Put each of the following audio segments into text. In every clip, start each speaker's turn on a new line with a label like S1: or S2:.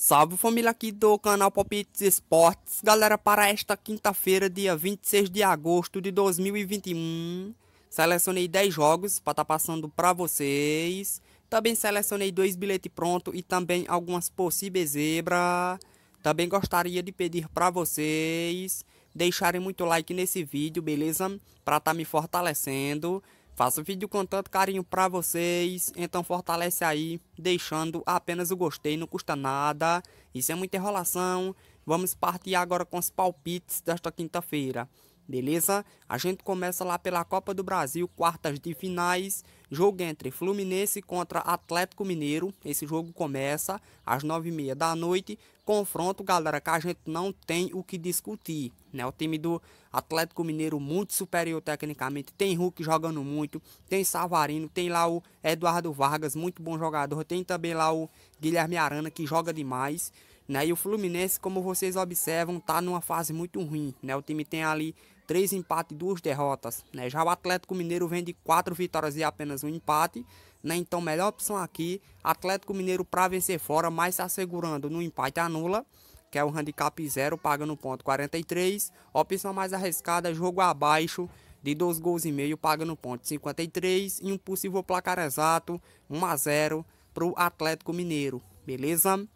S1: Salve família aqui do canal Palpites Esportes. Galera, para esta quinta-feira, dia 26 de agosto de 2021, selecionei 10 jogos para estar tá passando para vocês. Também selecionei dois bilhetes pronto e também algumas possíveis zebra. Também gostaria de pedir para vocês deixarem muito like nesse vídeo, beleza? Para estar tá me fortalecendo. Faço vídeo com tanto carinho pra vocês, então fortalece aí, deixando apenas o gostei, não custa nada. Isso é muita enrolação. Vamos partir agora com os palpites desta quinta-feira beleza? A gente começa lá pela Copa do Brasil, quartas de finais, jogo entre Fluminense contra Atlético Mineiro. Esse jogo começa às nove e meia da noite. Confronto, galera, que a gente não tem o que discutir, né? O time do Atlético Mineiro muito superior tecnicamente. Tem Hulk jogando muito, tem Savarino, tem lá o Eduardo Vargas, muito bom jogador. Tem também lá o Guilherme Arana, que joga demais. Né? E o Fluminense, como vocês observam, tá numa fase muito ruim, né? O time tem ali três empates e duas derrotas. Né? Já o Atlético Mineiro vem de quatro vitórias e apenas um empate. Né? Então, melhor opção aqui: Atlético Mineiro para vencer fora, mas se tá assegurando no empate anula, que é o handicap zero, pagando ponto 43. Opção mais arriscada: jogo abaixo de 2 gols e meio, pagando ponto 53. E um possível placar exato: 1 a 0 para o Atlético Mineiro. Beleza?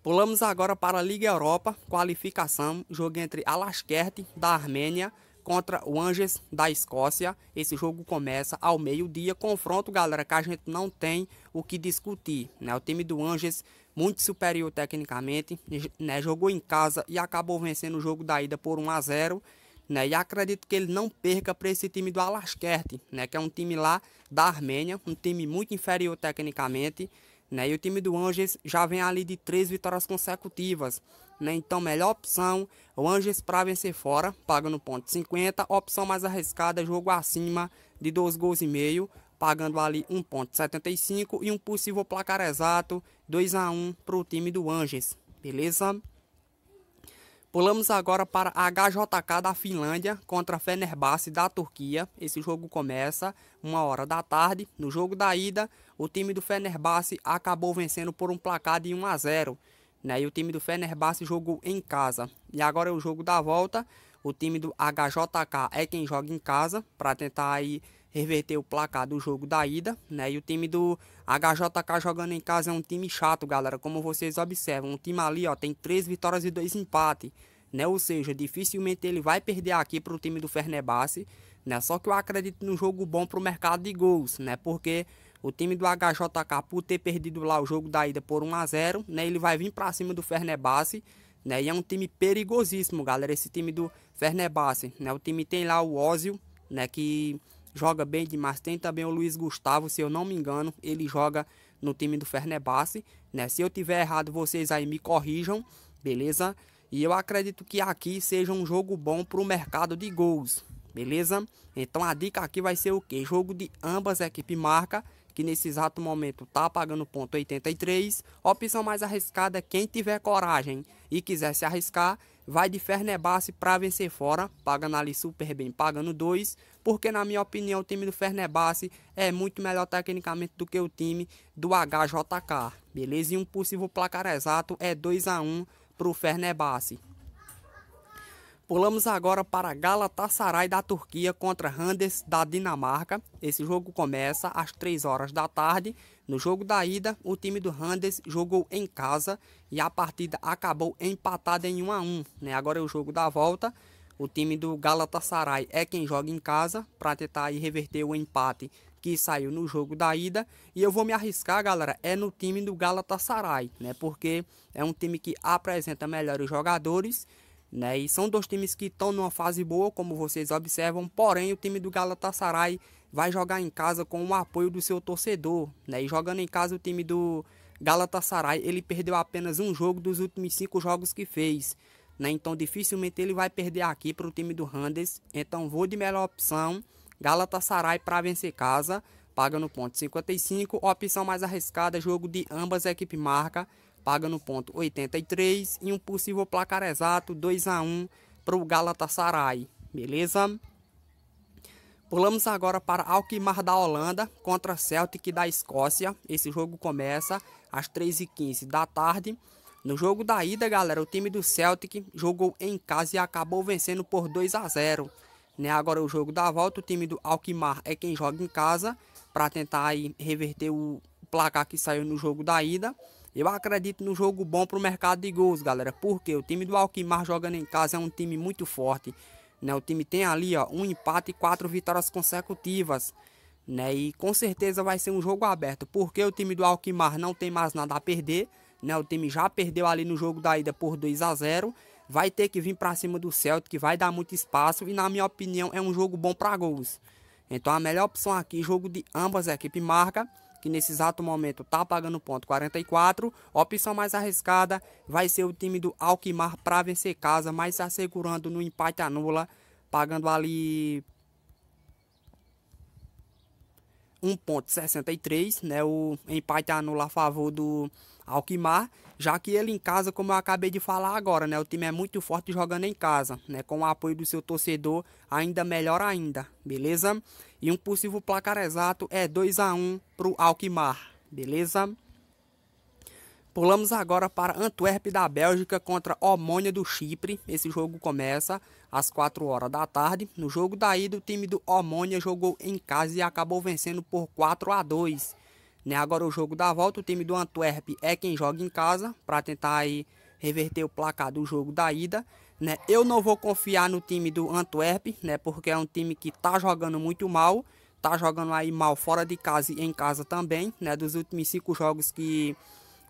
S1: Pulamos agora para a Liga Europa, qualificação, jogo entre Alaskert da Armênia contra o Angers da Escócia. Esse jogo começa ao meio-dia. Confronto, galera, que a gente não tem o que discutir. Né? O time do Angers, muito superior tecnicamente, né? jogou em casa e acabou vencendo o jogo da ida por 1 a 0 né? E acredito que ele não perca para esse time do Alaskert, né? que é um time lá da Armênia, um time muito inferior tecnicamente. Né? E o time do Anjos já vem ali de três vitórias consecutivas. Né? Então, melhor opção, o Anjos para vencer fora, pagando ponto 50. Opção mais arriscada, jogo acima de dois gols e meio, pagando ali 1.75 e um possível placar exato 2 a 1 para o time do Anges. Beleza? Pulamos agora para a HJK da Finlândia contra Fenerbahçe da Turquia. Esse jogo começa uma hora da tarde. No jogo da ida, o time do Fenerbahçe acabou vencendo por um placar de 1 a 0. Né? E o time do Fenerbahçe jogou em casa. E agora é o jogo da volta. O time do HJK é quem joga em casa para tentar aí reverter o placar do jogo da ida, né? E o time do HJK jogando em casa é um time chato, galera. Como vocês observam, o time ali, ó, tem três vitórias e dois empates, né? Ou seja, dificilmente ele vai perder aqui para o time do Fernebase, né? Só que eu acredito num jogo bom para o mercado de gols, né? Porque o time do HJK, por ter perdido lá o jogo da ida por 1 a 0 né? Ele vai vir para cima do Fernebase, né? E é um time perigosíssimo, galera, esse time do Fernebase, né? O time tem lá o Ózio, né? Que joga bem demais. Tem também o Luiz Gustavo, se eu não me engano, ele joga no time do Fernebasse, né? Se eu tiver errado, vocês aí me corrijam, beleza? E eu acredito que aqui seja um jogo bom para o mercado de gols, beleza? Então a dica aqui vai ser o que? Jogo de ambas equipes marca, que nesse exato momento tá pagando ponto 83. Opção mais arriscada, é quem tiver coragem e quiser se arriscar, vai de Fernebasse para vencer fora, pagando ali super bem, pagando 2, porque na minha opinião o time do Fernebasse é muito melhor tecnicamente do que o time do HJK, beleza? E um possível placar exato é 2 a 1 um para o Fernebasse. Pulamos agora para Galatasaray da Turquia contra Randes da Dinamarca. Esse jogo começa às 3 horas da tarde. No jogo da ida, o time do Randes jogou em casa e a partida acabou empatada em 1 a 1, né? Agora é o jogo da volta. O time do Galatasaray é quem joga em casa para tentar reverter o empate que saiu no jogo da ida. E eu vou me arriscar, galera, é no time do Galatasaray, né? Porque é um time que apresenta melhores jogadores né? E são dois times que estão numa fase boa, como vocês observam, porém o time do Galatasaray vai jogar em casa com o apoio do seu torcedor, né? E jogando em casa o time do Galatasaray, ele perdeu apenas um jogo dos últimos cinco jogos que fez, né? Então dificilmente ele vai perder aqui para o time do Randes, então vou de melhor opção, Galatasaray para vencer casa, paga no ponto 55, opção mais arriscada, jogo de ambas equipes marca, paga no ponto 83 e um possível placar exato 2 a 1 para o Galatasaray, beleza? Pulamos agora para Alkmaar da Holanda contra Celtic da Escócia. Esse jogo começa às 3h15 da tarde. No jogo da ida, galera, o time do Celtic jogou em casa e acabou vencendo por 2 a 0. Né? Agora o jogo da volta, o time do Alkmaar é quem joga em casa para tentar aí reverter o placar que saiu no jogo da ida. Eu acredito no jogo bom para o mercado de gols, galera, porque o time do Alquimar jogando em casa é um time muito forte. Né? O time tem ali ó, um empate e quatro vitórias consecutivas. Né? E com certeza vai ser um jogo aberto, porque o time do Alquimar não tem mais nada a perder. Né? O time já perdeu ali no jogo da ida por 2 a 0 vai ter que vir para cima do Celtic, que vai dar muito espaço e na minha opinião é um jogo bom para gols. Então a melhor opção aqui, jogo de ambas equipes marca que nesse exato momento está pagando ponto 44. opção mais arriscada vai ser o time do Alquimar para vencer casa, mas se assegurando no empate anula, pagando ali 1.63, né? O empate anula a favor do Alquimar, já que ele em casa, como eu acabei de falar agora, né? O time é muito forte jogando em casa, né? Com o apoio do seu torcedor, ainda melhor ainda, beleza? E um possível placar exato é 2 a 1 para o Alkmaar, beleza? Pulamos agora para Antwerp da Bélgica contra Omônia do Chipre. Esse jogo começa às 4 horas da tarde. No jogo da ida o time do Omônia jogou em casa e acabou vencendo por 4 a 2. Né? Agora o jogo da volta, o time do Antwerp é quem joga em casa para tentar aí reverter o placar do jogo da ida. Né? Eu não vou confiar no time do Antwerp, né? Porque é um time que tá jogando muito mal, tá jogando aí mal fora de casa e em casa também, né? Dos últimos cinco jogos que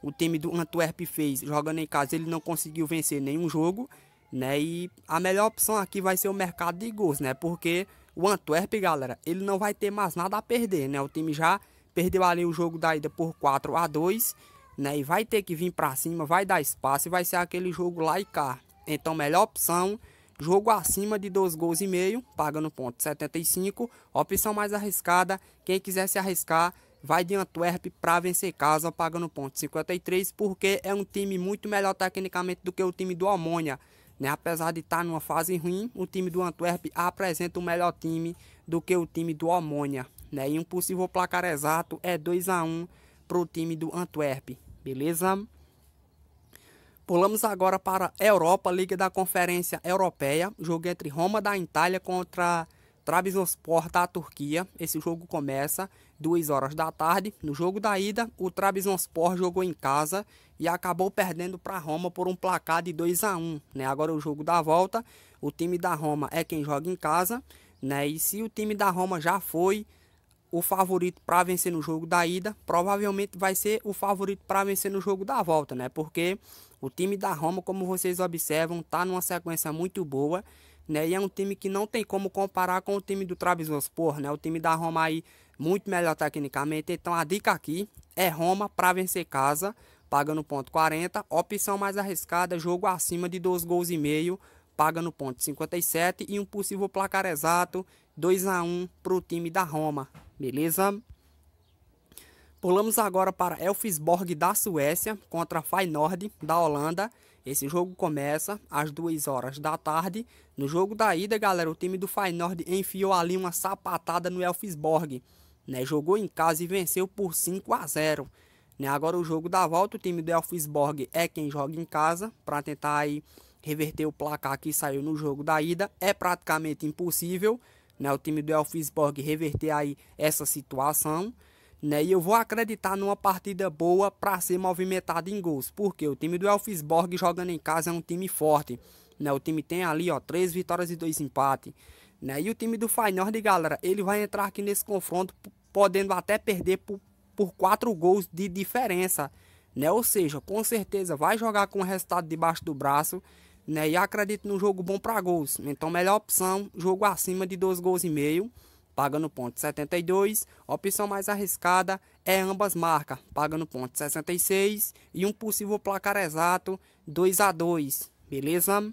S1: o time do Antwerp fez jogando em casa, ele não conseguiu vencer nenhum jogo, né? E a melhor opção aqui vai ser o mercado de gols, né? Porque o Antwerp, galera, ele não vai ter mais nada a perder, né? O time já perdeu ali o jogo da ida por 4 a 2, né? E vai ter que vir para cima, vai dar espaço e vai ser aquele jogo lá e cá, então, melhor opção, jogo acima de 2 gols e meio, pagando ponto 75. Opção mais arriscada, quem quiser se arriscar, vai de Antwerp para vencer casa, pagando ponto 53, porque é um time muito melhor tecnicamente do que o time do Almônia. Né? Apesar de estar tá numa fase ruim, o time do Antwerp apresenta o um melhor time do que o time do Almônia. Né? E um possível placar exato é 2 a 1 para o time do Antwerp. Beleza? Pulamos agora para a Europa, Liga da Conferência Europeia. Jogo entre Roma da Itália contra Trabzonspor da Turquia. Esse jogo começa 2 horas da tarde. No jogo da ida, o Trabzonspor jogou em casa e acabou perdendo para Roma por um placar de 2 a 1, né? Agora o jogo da volta, o time da Roma é quem joga em casa, né? E se o time da Roma já foi o favorito para vencer no jogo da ida, provavelmente vai ser o favorito para vencer no jogo da volta, né? Porque o time da Roma, como vocês observam, está numa sequência muito boa, né? E é um time que não tem como comparar com o time do Trabzonspor, né? O time da Roma aí muito melhor tecnicamente. Então a dica aqui é Roma para vencer casa, pagando ponto 40. Opção mais arriscada, jogo acima de 2 gols e meio, pagando ponto 57 e um possível placar exato 2 a 1 para o time da Roma. Beleza? Pulamos agora para Elfsborg da Suécia contra Feyenoord da Holanda. Esse jogo começa às 2 horas da tarde. No jogo da ida, galera, o time do Feyenoord enfiou ali uma sapatada no Elfsborg. Né? Jogou em casa e venceu por 5 a 0. Né? Agora o jogo da volta, o time do Elfsborg é quem joga em casa para tentar aí reverter o placar que saiu no jogo da ida. É praticamente impossível né? o time do Elfsborg reverter aí essa situação né? E eu vou acreditar numa partida boa para ser movimentado em gols, porque o time do Elfsborg jogando em casa é um time forte, né? O time tem ali, ó, três vitórias e dois empates, né? E o time do Feyenoord, galera, ele vai entrar aqui nesse confronto podendo até perder por, por quatro gols de diferença, né? Ou seja, com certeza vai jogar com o resultado debaixo do braço, né? E acredito num jogo bom para gols. Então, melhor opção, jogo acima de dois gols e meio paga no ponto 72. A opção mais arriscada é ambas marcas, paga no ponto 66 e um possível placar exato 2 a 2, beleza?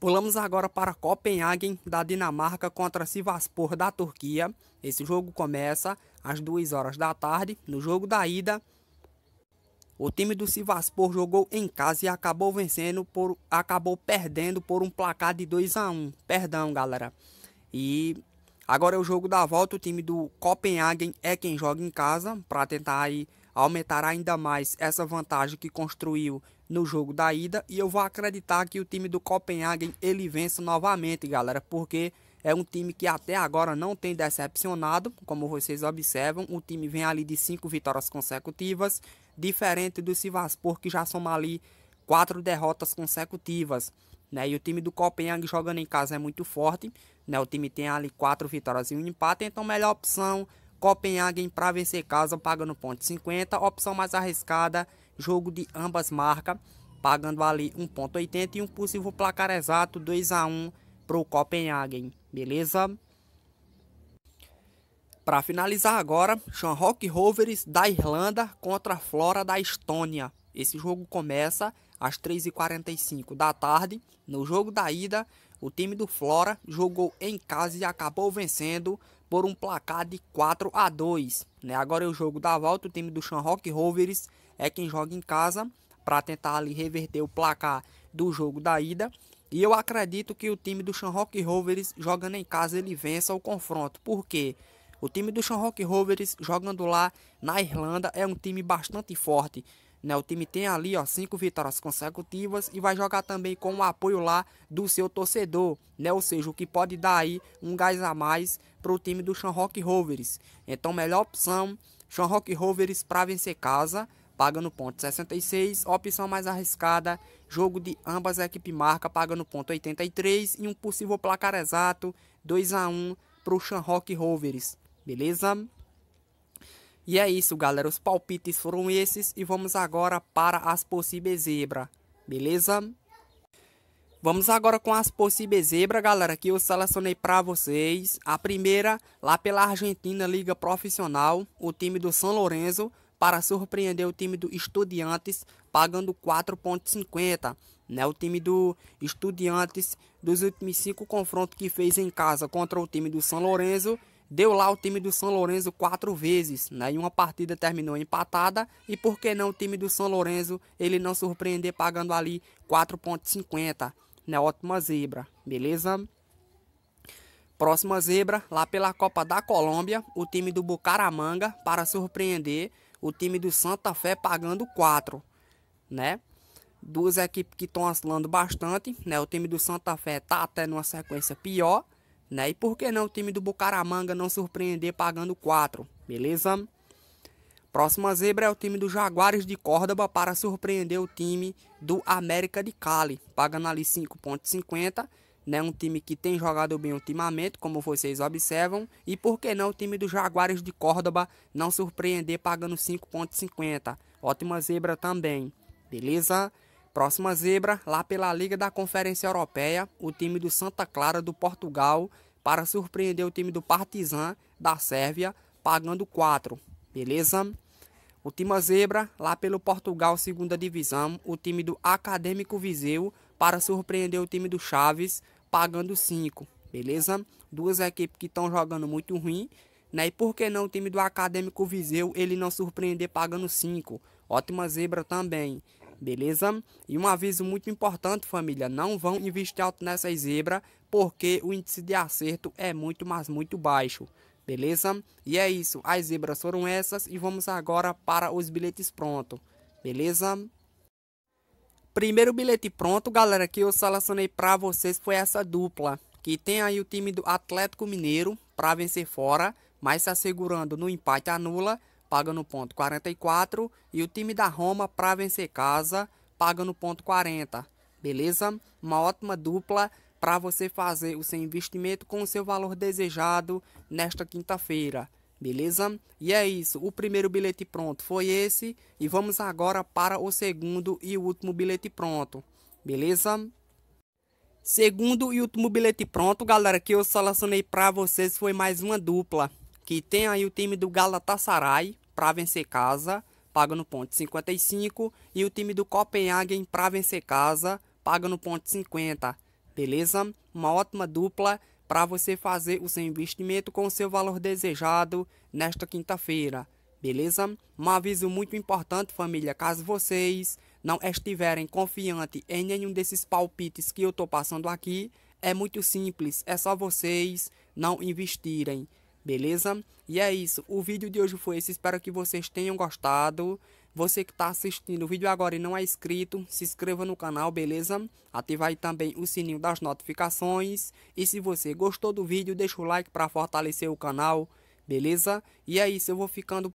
S1: Pulamos agora para Copenhagen, da Dinamarca, contra Sivaspor, da Turquia. Esse jogo começa às 2 horas da tarde. No jogo da ida, o time do Sivaspor jogou em casa e acabou vencendo por acabou perdendo por um placar de 2 a 1. Perdão, galera. E Agora é o jogo da volta, o time do Copenhagen é quem joga em casa para tentar aí aumentar ainda mais essa vantagem que construiu no jogo da ida e eu vou acreditar que o time do Copenhagen ele novamente, galera, porque é um time que até agora não tem decepcionado, como vocês observam, o time vem ali de cinco vitórias consecutivas, diferente do Sivaspor que já soma ali quatro derrotas consecutivas. Né? E o time do Copenhague jogando em casa é muito forte. Né? O time tem ali quatro vitórias e um empate, então melhor opção Copenhagen para vencer casa pagando ponto 50, opção mais arriscada, jogo de ambas marcas, pagando ali 1.80 e um possível placar exato 2 a 1 pro Copenhagen, beleza? Para finalizar agora, Shamrock Rovers da Irlanda contra a Flora da Estônia. Esse jogo começa às 3h45 da tarde. No jogo da ida, o time do Flora jogou em casa e acabou vencendo por um placar de 4 a 2. Né? Agora é o jogo da volta, o time do Shamrock Rovers é quem joga em casa para tentar ali reverter o placar do jogo da ida. E eu acredito que o time do Shamrock Rovers jogando em casa ele vença o confronto. porque O time do Shamrock Rovers jogando lá na Irlanda é um time bastante forte. Né? O time tem ali ó, cinco vitórias consecutivas e vai jogar também com o apoio lá do seu torcedor. Né? Ou seja, o que pode dar aí um gás a mais para o time do Shamrock Rovers. Então, melhor opção, Shamrock Rovers para vencer casa pagando ponto 66, opção mais arriscada, jogo de ambas equipes equipe marca pagando ponto 83 e um possível placar exato 2 a 1 para o Shamrock Rovers, beleza? E é isso, galera. Os palpites foram esses. E vamos agora para as possíveis zebra. Beleza? Vamos agora com as possíveis zebra, galera, que eu selecionei para vocês. A primeira, lá pela Argentina Liga Profissional, o time do São Lourenço, para surpreender o time do Estudiantes, pagando 4,50. Né? O time do Estudiantes, dos últimos cinco confrontos que fez em casa contra o time do São Lourenço, Deu lá o time do São Lourenço quatro vezes, né? E uma partida terminou empatada. E por que não o time do São Lourenço ele não surpreender pagando ali 4,50, né? Ótima zebra, beleza? Próxima zebra, lá pela Copa da Colômbia, o time do Bucaramanga para surpreender o time do Santa Fé pagando 4, né? Duas equipes que estão oscilando bastante, né? O time do Santa Fé tá até numa sequência pior, né? E por que não o time do Bucaramanga não surpreender pagando 4, beleza? Próxima zebra é o time do Jaguares de Córdoba para surpreender o time do América de Cali, pagando ali 5.50, né? Um time que tem jogado bem ultimamente, como vocês observam, e por que não o time do Jaguares de Córdoba não surpreender pagando 5.50? Ótima zebra também, beleza? Próxima zebra, lá pela Liga da Conferência Europeia, o time do Santa Clara do Portugal, para surpreender o time do Partizan da Sérvia, pagando 4, beleza? Última zebra, lá pelo Portugal, segunda divisão, o time do Acadêmico Viseu, para surpreender o time do Chaves, pagando 5, beleza? Duas equipes que estão jogando muito ruim, né? E por que não o time do Acadêmico Viseu, ele não surpreender pagando 5? Ótima zebra também beleza? E um aviso muito importante, família, não vão investir alto nessa zebra, porque o índice de acerto é muito, mas muito baixo, beleza? E é isso, as zebras foram essas e vamos agora para os bilhetes pronto, beleza? Primeiro bilhete pronto, galera, que eu selecionei para vocês foi essa dupla, que tem aí o time do Atlético Mineiro para vencer fora, mas se assegurando no empate anula, paga no ponto 44 e o time da Roma para vencer casa paga no ponto 40. Beleza? Uma ótima dupla para você fazer o seu investimento com o seu valor desejado nesta quinta-feira. Beleza? E é isso. O primeiro bilhete pronto foi esse e vamos agora para o segundo e último bilhete pronto. Beleza? Segundo e último bilhete pronto, galera, que eu selecionei para vocês foi mais uma dupla que tem aí o time do Galatasaray para vencer casa, paga no ponto 55, e o time do Copenhagen para vencer casa, paga no ponto 50. Beleza? Uma ótima dupla para você fazer o seu investimento com o seu valor desejado nesta quinta-feira. Beleza? Um aviso muito importante, família, caso vocês não estiverem confiantes em nenhum desses palpites que eu tô passando aqui, é muito simples, é só vocês não investirem beleza? E é isso, o vídeo de hoje foi esse, espero que vocês tenham gostado. Você que está assistindo o vídeo agora e não é inscrito, se inscreva no canal, beleza? ative aí também o sininho das notificações. E se você gostou do vídeo, deixa o like para fortalecer o canal, beleza? E é isso, eu vou ficando...